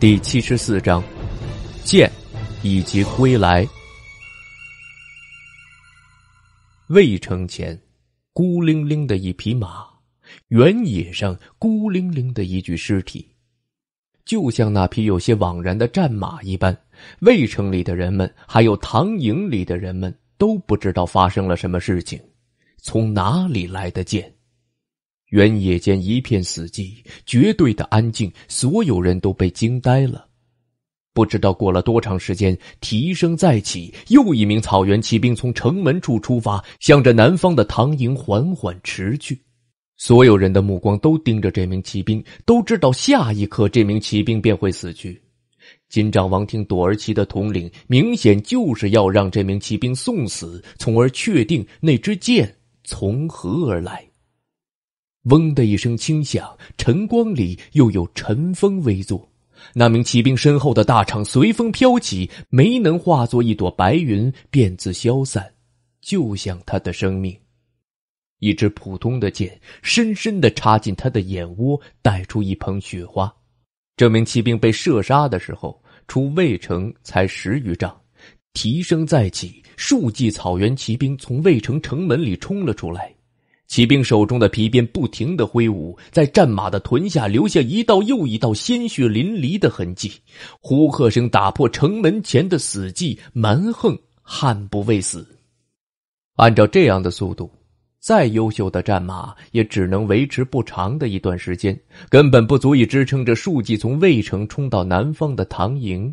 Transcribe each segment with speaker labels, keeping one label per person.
Speaker 1: 第七十四章，剑以及归来。魏城前，孤零零的一匹马，原野上孤零零的一具尸体，就像那匹有些枉然的战马一般。魏城里的人们，还有唐营里的人们，都不知道发生了什么事情，从哪里来的剑。原野间一片死寂，绝对的安静。所有人都被惊呆了。不知道过了多长时间，蹄声再起，又一名草原骑兵从城门处出发，向着南方的唐营缓缓驰去。所有人的目光都盯着这名骑兵，都知道下一刻这名骑兵便会死去。金帐王听朵儿骑的统领明显就是要让这名骑兵送死，从而确定那支箭从何而来。嗡的一声轻响，晨光里又有晨风微作。那名骑兵身后的大氅随风飘起，没能化作一朵白云，便自消散，就像他的生命。一支普通的箭，深深的插进他的眼窝，带出一捧雪花。这名骑兵被射杀的时候，出渭城才十余丈，提升再起，数骑草原骑兵从渭城城门里冲了出来。骑兵手中的皮鞭不停的挥舞，在战马的臀下留下一道又一道鲜血淋漓的痕迹。呼喝声打破城门前的死寂，蛮横悍不畏死。按照这样的速度，再优秀的战马也只能维持不长的一段时间，根本不足以支撑着数计从渭城冲到南方的唐营。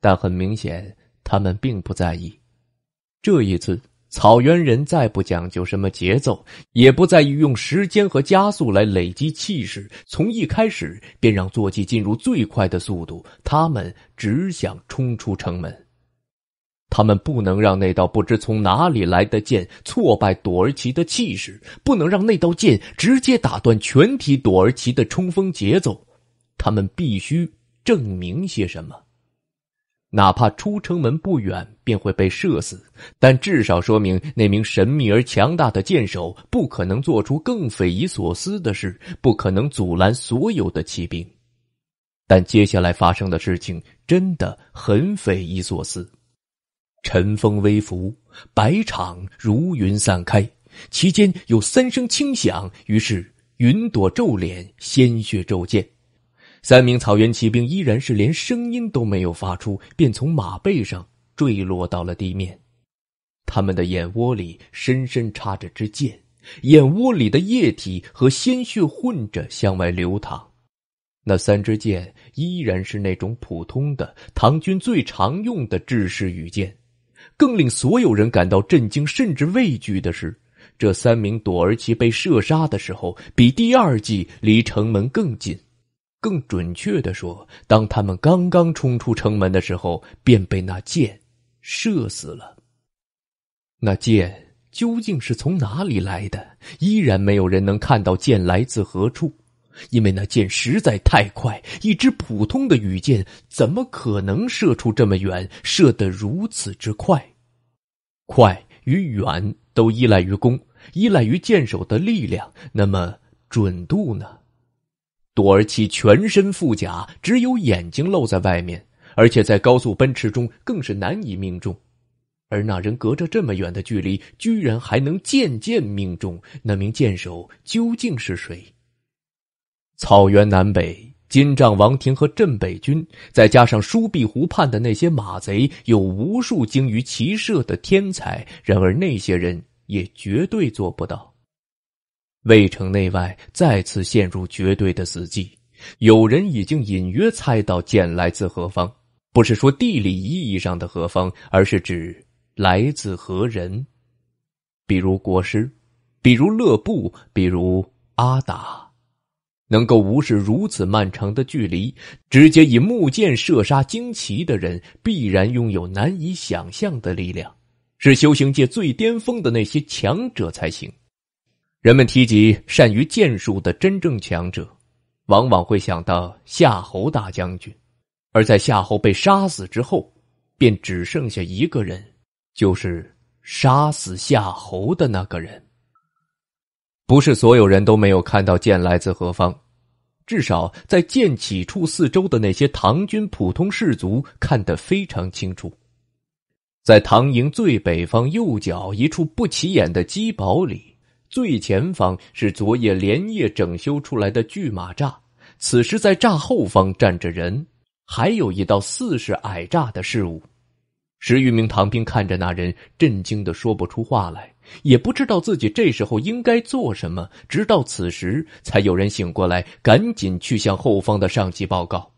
Speaker 1: 但很明显，他们并不在意。这一次。草原人再不讲究什么节奏，也不在意用时间和加速来累积气势，从一开始便让坐骑进入最快的速度。他们只想冲出城门，他们不能让那道不知从哪里来的剑挫败朵儿奇的气势，不能让那道剑直接打断全体朵儿奇的冲锋节奏。他们必须证明些什么。哪怕出城门不远便会被射死，但至少说明那名神秘而强大的箭手不可能做出更匪夷所思的事，不可能阻拦所有的骑兵。但接下来发生的事情真的很匪夷所思。晨风微拂，白场如云散开，其间有三声轻响，于是云朵皱脸，鲜血骤溅。三名草原骑兵依然是连声音都没有发出，便从马背上坠落到了地面。他们的眼窝里深深插着支箭，眼窝里的液体和鲜血混着向外流淌。那三支箭依然是那种普通的唐军最常用的制式羽箭。更令所有人感到震惊甚至畏惧的是，这三名朵儿奇被射杀的时候，比第二季离城门更近。更准确的说，当他们刚刚冲出城门的时候，便被那箭射死了。那箭究竟是从哪里来的？依然没有人能看到箭来自何处，因为那箭实在太快。一支普通的羽箭怎么可能射出这么远，射得如此之快？快与远都依赖于弓，依赖于箭手的力量。那么准度呢？朵儿奇全身覆甲，只有眼睛露在外面，而且在高速奔驰中更是难以命中。而那人隔着这么远的距离，居然还能渐渐命中，那名箭手究竟是谁？草原南北，金帐王庭和镇北军，再加上疏壁湖畔的那些马贼，有无数精于骑射的天才。然而那些人也绝对做不到。魏城内外再次陷入绝对的死寂。有人已经隐约猜到剑来自何方，不是说地理意义上的何方，而是指来自何人。比如国师，比如乐布，比如阿达。能够无视如此漫长的距离，直接以木箭射杀惊奇的人，必然拥有难以想象的力量，是修行界最巅峰的那些强者才行。人们提及善于剑术的真正强者，往往会想到夏侯大将军。而在夏侯被杀死之后，便只剩下一个人，就是杀死夏侯的那个人。不是所有人都没有看到剑来自何方，至少在剑起处四周的那些唐军普通士卒看得非常清楚。在唐营最北方右角一处不起眼的鸡堡里。最前方是昨夜连夜整修出来的拒马栅，此时在栅后方站着人，还有一道似是矮栅的事物。十余名唐兵看着那人，震惊的说不出话来，也不知道自己这时候应该做什么。直到此时，才有人醒过来，赶紧去向后方的上级报告。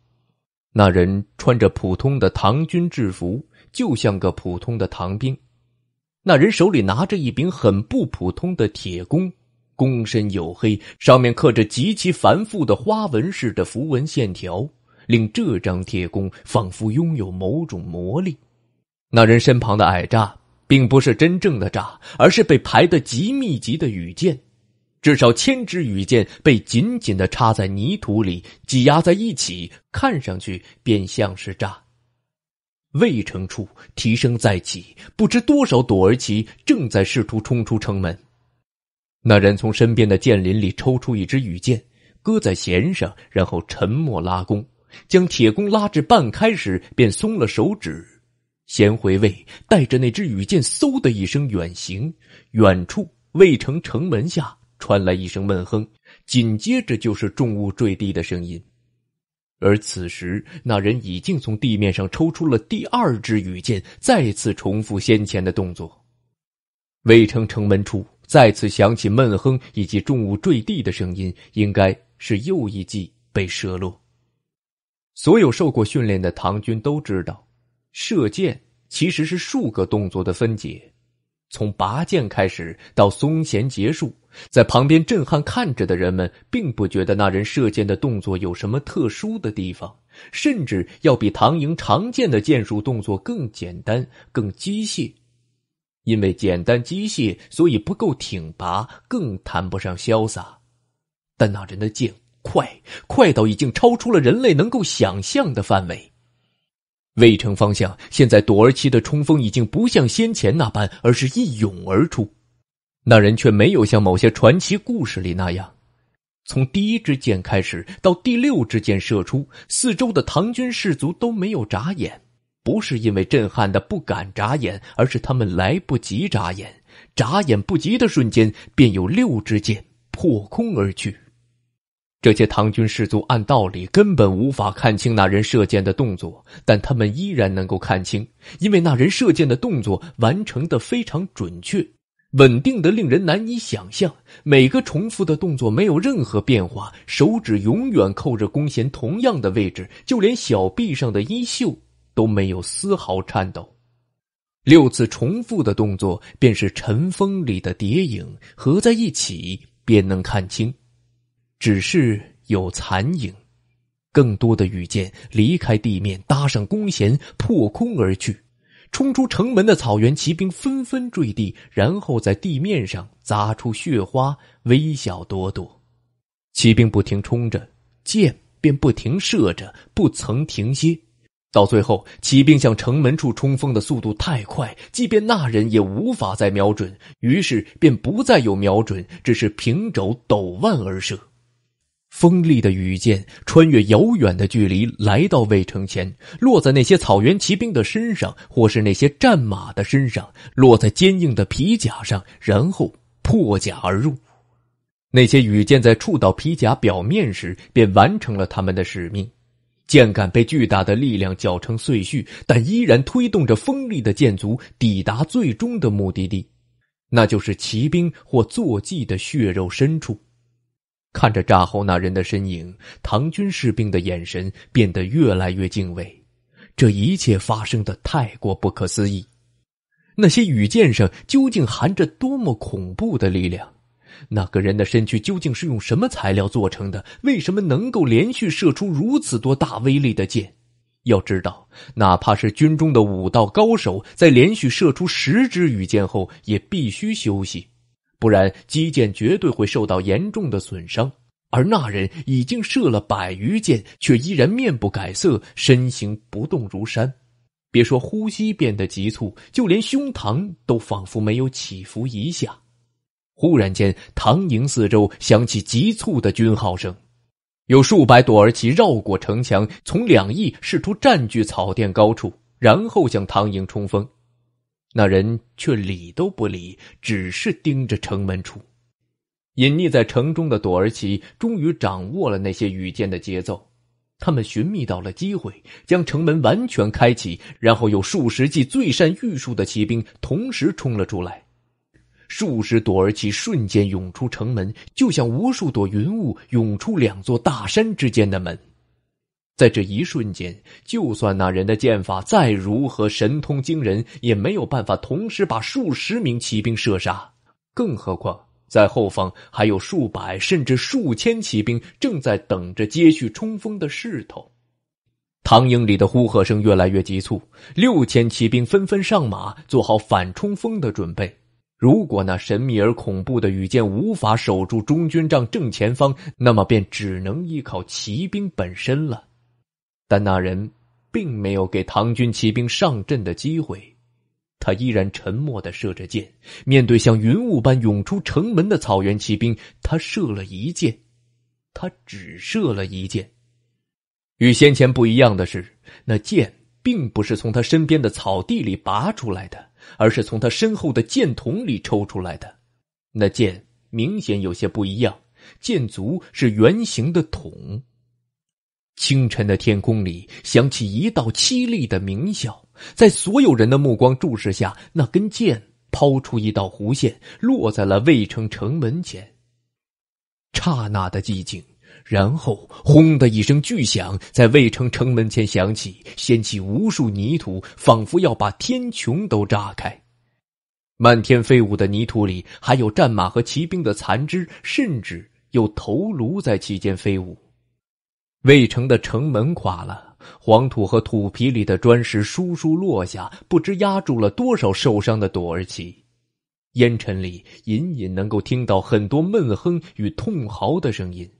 Speaker 1: 那人穿着普通的唐军制服，就像个普通的唐兵。那人手里拿着一柄很不普通的铁弓，弓身黝黑，上面刻着极其繁复的花纹似的符文线条，令这张铁弓仿佛拥有某种魔力。那人身旁的矮栅，并不是真正的栅，而是被排得极密集的羽箭，至少千只羽箭被紧紧的插在泥土里，挤压在一起，看上去便像是栅。魏城处，提声再起，不知多少朵儿旗正在试图冲出城门。那人从身边的剑林里抽出一支羽箭，搁在弦上，然后沉默拉弓，将铁弓拉至半开时便松了手指，弦回位，带着那支羽箭，嗖的一声远行。远处魏城城门下传来一声闷哼，紧接着就是重物坠地的声音。而此时，那人已经从地面上抽出了第二支羽箭，再次重复先前的动作。魏城城门处再次响起闷哼以及重物坠地的声音，应该是又一计被射落。所有受过训练的唐军都知道，射箭其实是数个动作的分解。从拔剑开始到松弦结束，在旁边震撼看着的人们，并不觉得那人射箭的动作有什么特殊的地方，甚至要比唐寅常见的剑术动作更简单、更机械。因为简单机械，所以不够挺拔，更谈不上潇洒。但那人的剑快，快到已经超出了人类能够想象的范围。渭城方向，现在朵儿七的冲锋已经不像先前那般，而是一涌而出。那人却没有像某些传奇故事里那样，从第一支箭开始到第六支箭射出，四周的唐军士卒都没有眨眼。不是因为震撼的不敢眨眼，而是他们来不及眨眼。眨眼不及的瞬间，便有六支箭破空而去。这些唐军士卒按道理根本无法看清那人射箭的动作，但他们依然能够看清，因为那人射箭的动作完成的非常准确、稳定的，令人难以想象。每个重复的动作没有任何变化，手指永远扣着弓弦，同样的位置，就连小臂上的衣袖都没有丝毫颤抖。六次重复的动作便是尘风里的蝶影，合在一起便能看清。只是有残影，更多的羽箭离开地面，搭上弓弦，破空而去。冲出城门的草原骑兵纷纷坠地，然后在地面上砸出血花，微笑朵朵。骑兵不停冲着，箭便不停射着，不曾停歇。到最后，骑兵向城门处冲锋的速度太快，即便那人也无法再瞄准，于是便不再有瞄准，只是平肘抖腕而射。锋利的羽箭穿越遥远的距离，来到魏城前，落在那些草原骑兵的身上，或是那些战马的身上，落在坚硬的皮甲上，然后破甲而入。那些羽箭在触到皮甲表面时，便完成了他们的使命。箭杆被巨大的力量搅成碎絮，但依然推动着锋利的箭足抵达最终的目的地，那就是骑兵或坐骑的血肉深处。看着炸后那人的身影，唐军士兵的眼神变得越来越敬畏。这一切发生的太过不可思议。那些羽箭上究竟含着多么恐怖的力量？那个人的身躯究竟是用什么材料做成的？为什么能够连续射出如此多大威力的箭？要知道，哪怕是军中的武道高手，在连续射出十支羽箭后，也必须休息。不然，击剑绝对会受到严重的损伤。而那人已经射了百余箭，却依然面不改色，身形不动如山。别说呼吸变得急促，就连胸膛都仿佛没有起伏一下。忽然间，唐营四周响起急促的军号声，有数百朵儿旗绕过城墙，从两翼试图占据草甸高处，然后向唐营冲锋。那人却理都不理，只是盯着城门处。隐匿在城中的朵儿奇终于掌握了那些羽箭的节奏，他们寻觅到了机会，将城门完全开启，然后有数十骑最善御术的骑兵同时冲了出来。数十朵儿琪瞬间涌出城门，就像无数朵云雾涌出两座大山之间的门。在这一瞬间，就算那人的剑法再如何神通惊人，也没有办法同时把数十名骑兵射杀。更何况，在后方还有数百甚至数千骑兵正在等着接续冲锋的势头。唐营里的呼喝声越来越急促，六千骑兵纷纷上马，做好反冲锋的准备。如果那神秘而恐怖的羽箭无法守住中军帐正前方，那么便只能依靠骑兵本身了。但那人并没有给唐军骑兵上阵的机会，他依然沉默的射着箭。面对像云雾般涌出城门的草原骑兵，他射了一箭，他只射了一箭。与先前不一样的是，那箭并不是从他身边的草地里拔出来的，而是从他身后的箭筒里抽出来的。那箭明显有些不一样，箭足是圆形的筒。清晨的天空里响起一道凄厉的鸣啸，在所有人的目光注视下，那根箭抛出一道弧线，落在了魏城城门前。刹那的寂静，然后轰的一声巨响在魏城城门前响起，掀起无数泥土，仿佛要把天穹都炸开。漫天飞舞的泥土里，还有战马和骑兵的残肢，甚至有头颅在其间飞舞。魏城的城门垮了，黄土和土皮里的砖石疏疏落下，不知压住了多少受伤的朵儿奇。烟尘里隐隐能够听到很多闷哼与痛嚎的声音。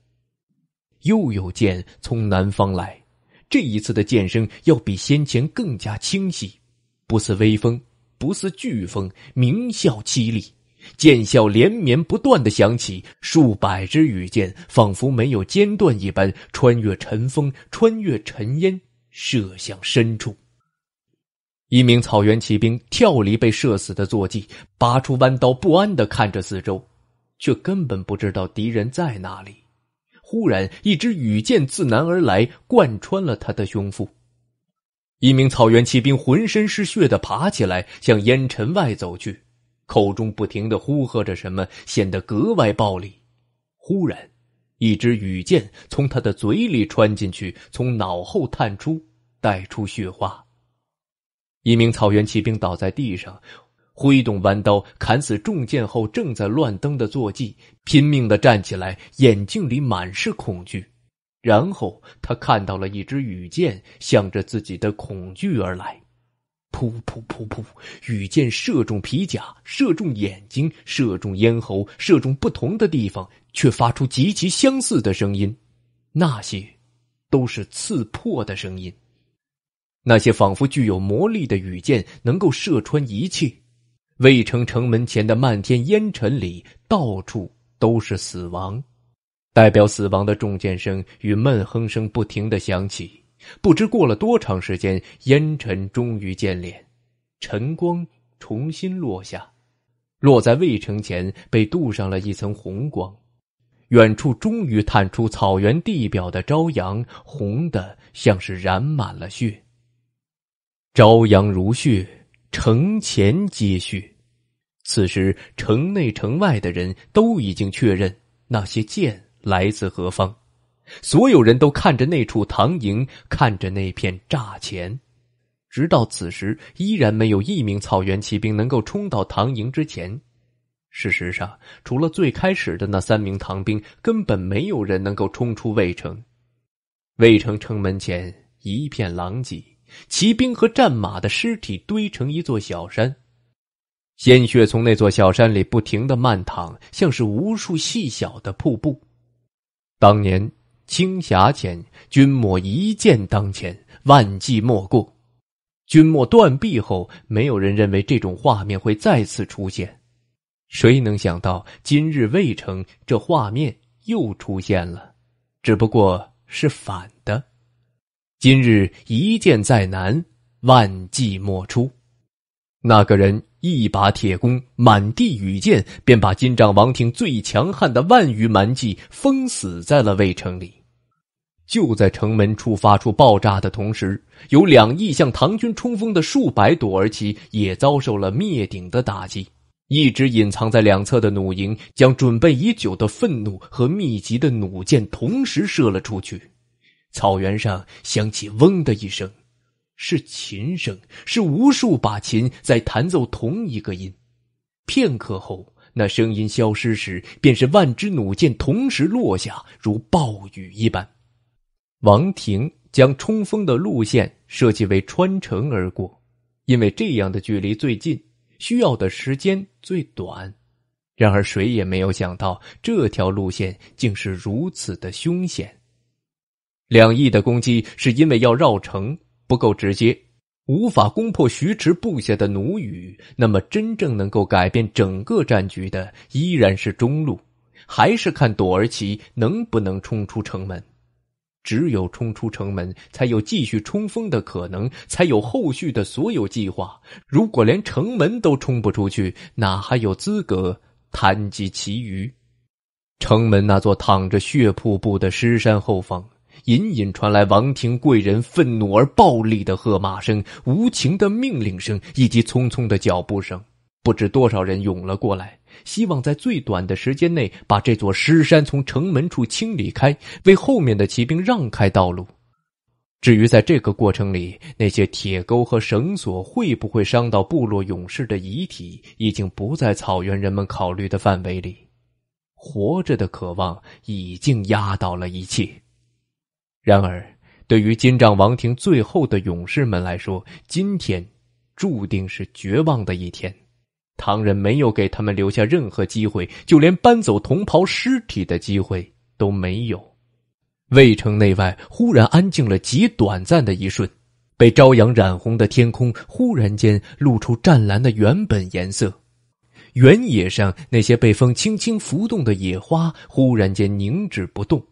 Speaker 1: 又有剑从南方来，这一次的剑声要比先前更加清晰，不似微风，不似飓风，鸣啸凄厉。箭啸连绵不断的响起，数百支羽箭仿佛没有间断一般，穿越尘风，穿越尘烟，射向深处。一名草原骑兵跳离被射死的坐骑，拔出弯刀，不安的看着四周，却根本不知道敌人在哪里。忽然，一支羽箭自南而来，贯穿了他的胸腹。一名草原骑兵浑身是血的爬起来，向烟尘外走去。口中不停的呼喝着什么，显得格外暴力。忽然，一支羽箭从他的嘴里穿进去，从脑后探出，带出血花。一名草原骑兵倒在地上，挥动弯刀砍死中箭后正在乱蹬的坐骑，拼命的站起来，眼睛里满是恐惧。然后，他看到了一支羽箭向着自己的恐惧而来。噗噗噗噗！羽箭射中皮甲，射中眼睛，射中咽喉，射中不同的地方，却发出极其相似的声音。那些都是刺破的声音。那些仿佛具有魔力的羽箭，能够射穿一切。魏城城门前的漫天烟尘里，到处都是死亡。代表死亡的重箭声与闷哼声不停的响起。不知过了多长时间，烟尘终于渐敛，晨光重新落下，落在渭城前，被镀上了一层红光。远处终于探出草原地表的朝阳，红的像是染满了血。朝阳如血，城前皆血。此时，城内城外的人都已经确认，那些剑来自何方。所有人都看着那处唐营，看着那片栅前，直到此时，依然没有一名草原骑兵能够冲到唐营之前。事实上，除了最开始的那三名唐兵，根本没有人能够冲出魏城。魏城城门前一片狼藉，骑兵和战马的尸体堆成一座小山，鲜血从那座小山里不停的漫淌，像是无数细小的瀑布。当年。青霞前，君莫一剑当前，万计莫过；君莫断臂后，没有人认为这种画面会再次出现。谁能想到，今日未城这画面又出现了，只不过是反的。今日一剑在南，万计莫出。那个人一把铁弓，满地雨箭，便把金帐王庭最强悍的万余蛮计封死在了渭城里。就在城门处发出爆炸的同时，有两翼向唐军冲锋的数百朵儿旗也遭受了灭顶的打击。一直隐藏在两侧的弩营，将准备已久的愤怒和密集的弩箭同时射了出去。草原上响起“嗡”的一声，是琴声，是无数把琴在弹奏同一个音。片刻后，那声音消失时，便是万支弩箭同时落下，如暴雨一般。王庭将冲锋的路线设计为穿城而过，因为这样的距离最近，需要的时间最短。然而，谁也没有想到，这条路线竟是如此的凶险。两翼的攻击是因为要绕城不够直接，无法攻破徐迟布下的弩雨。那么，真正能够改变整个战局的，依然是中路，还是看朵儿奇能不能冲出城门。只有冲出城门，才有继续冲锋的可能，才有后续的所有计划。如果连城门都冲不出去，哪还有资格谈及其余？城门那座躺着血瀑布的尸山后方，隐隐传来王庭贵人愤怒而暴力的喝骂声、无情的命令声以及匆匆的脚步声。不知多少人涌了过来，希望在最短的时间内把这座尸山从城门处清理开，为后面的骑兵让开道路。至于在这个过程里，那些铁钩和绳索会不会伤到部落勇士的遗体，已经不在草原人们考虑的范围里。活着的渴望已经压倒了一切。然而，对于金帐王庭最后的勇士们来说，今天注定是绝望的一天。唐人没有给他们留下任何机会，就连搬走同袍尸体的机会都没有。魏城内外忽然安静了极短暂的一瞬，被朝阳染红的天空忽然间露出湛蓝的原本颜色，原野上那些被风轻轻拂动的野花忽然间凝止不动，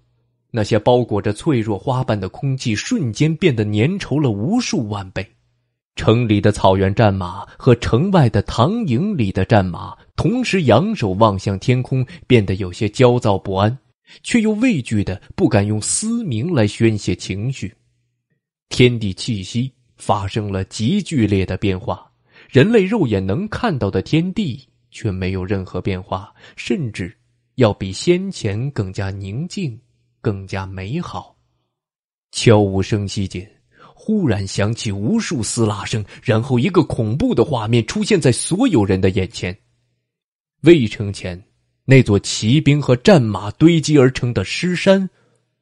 Speaker 1: 那些包裹着脆弱花瓣的空气瞬间变得粘稠了无数万倍。城里的草原战马和城外的唐营里的战马同时仰首望向天空，变得有些焦躁不安，却又畏惧的不敢用嘶鸣来宣泄情绪。天地气息发生了极剧烈的变化，人类肉眼能看到的天地却没有任何变化，甚至要比先前更加宁静，更加美好。悄无声息间。忽然响起无数撕拉声，然后一个恐怖的画面出现在所有人的眼前：魏城前那座骑兵和战马堆积而成的尸山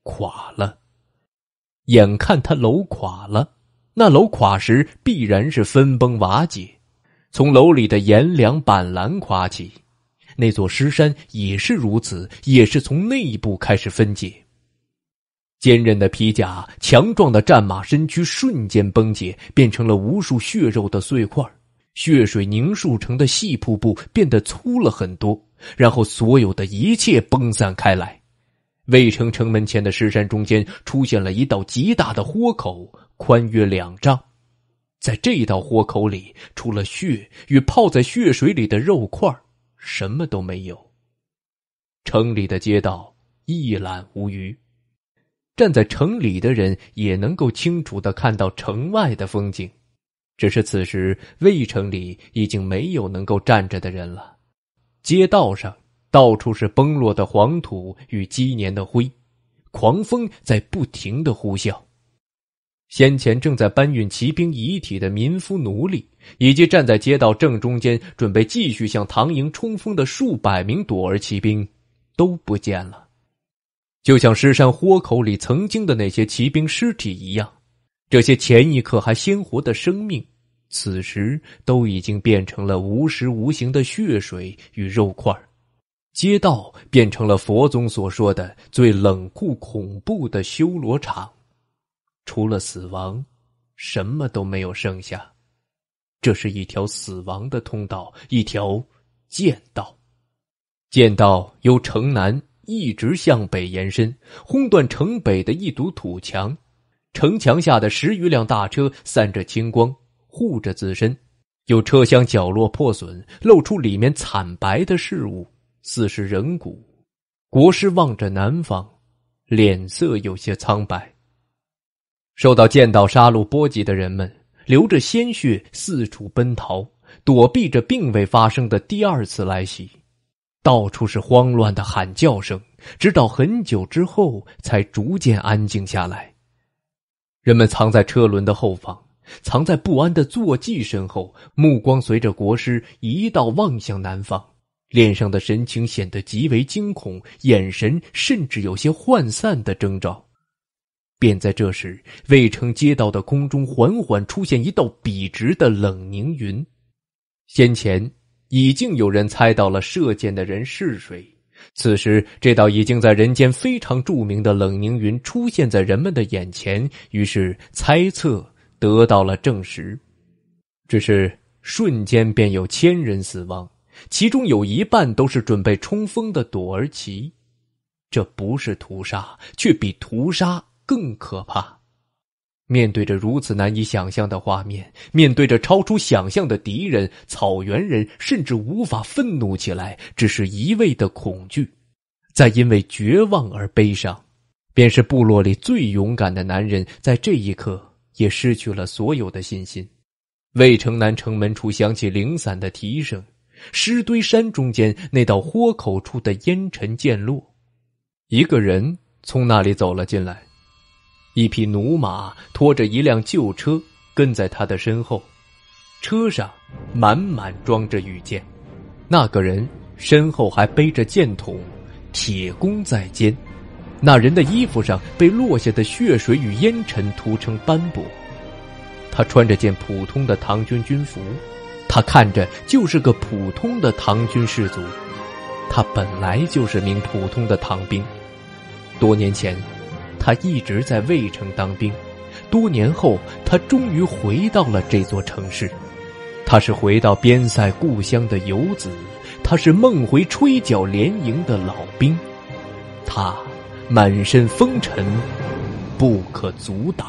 Speaker 1: 垮了。眼看他楼垮了，那楼垮时必然是分崩瓦解，从楼里的檐梁板栏垮起，那座尸山也是如此，也是从内部开始分解。坚韧的皮甲、强壮的战马身躯瞬间崩解，变成了无数血肉的碎块血水凝固成的细瀑布变得粗了很多，然后所有的一切崩散开来。魏城城门前的石山中间出现了一道极大的豁口，宽约两丈。在这道豁口里，除了血与泡在血水里的肉块什么都没有。城里的街道一览无余。站在城里的人也能够清楚的看到城外的风景，只是此时魏城里已经没有能够站着的人了。街道上到处是崩落的黄土与积年的灰，狂风在不停的呼啸。先前正在搬运骑兵遗体的民夫奴隶，以及站在街道正中间准备继续向唐营冲锋的数百名朵儿骑兵，都不见了。就像尸山豁口里曾经的那些骑兵尸体一样，这些前一刻还鲜活的生命，此时都已经变成了无时无形的血水与肉块街道变成了佛宗所说的最冷酷恐怖的修罗场，除了死亡，什么都没有剩下。这是一条死亡的通道，一条剑道。剑道由城南。一直向北延伸，轰断城北的一堵土墙。城墙下的十余辆大车散着青光，护着自身。有车厢角落破损，露出里面惨白的事物，似是人骨。国师望着南方，脸色有些苍白。受到剑道杀戮波及的人们，流着鲜血四处奔逃，躲避着并未发生的第二次来袭。到处是慌乱的喊叫声，直到很久之后才逐渐安静下来。人们藏在车轮的后方，藏在不安的坐骑身后，目光随着国师一道望向南方，脸上的神情显得极为惊恐，眼神甚至有些涣散的征兆。便在这时，魏城街道的空中缓缓出现一道笔直的冷凝云，先前。已经有人猜到了射箭的人是谁。此时，这道已经在人间非常著名的冷凝云出现在人们的眼前，于是猜测得到了证实。只是瞬间便有千人死亡，其中有一半都是准备冲锋的朵儿奇。这不是屠杀，却比屠杀更可怕。面对着如此难以想象的画面，面对着超出想象的敌人，草原人甚至无法愤怒起来，只是一味的恐惧，在因为绝望而悲伤。便是部落里最勇敢的男人，在这一刻也失去了所有的信心。魏城南城门处响起零散的蹄声，尸堆山中间那道豁口处的烟尘渐落，一个人从那里走了进来。一匹驽马拖着一辆旧车跟在他的身后，车上满满装着羽箭。那个人身后还背着箭筒，铁弓在肩。那人的衣服上被落下的血水与烟尘涂成斑驳。他穿着件普通的唐军军服，他看着就是个普通的唐军士卒。他本来就是名普通的唐兵，多年前。他一直在魏城当兵，多年后，他终于回到了这座城市。他是回到边塞故乡的游子，他是梦回吹角连营的老兵，他满身风尘，不可阻挡。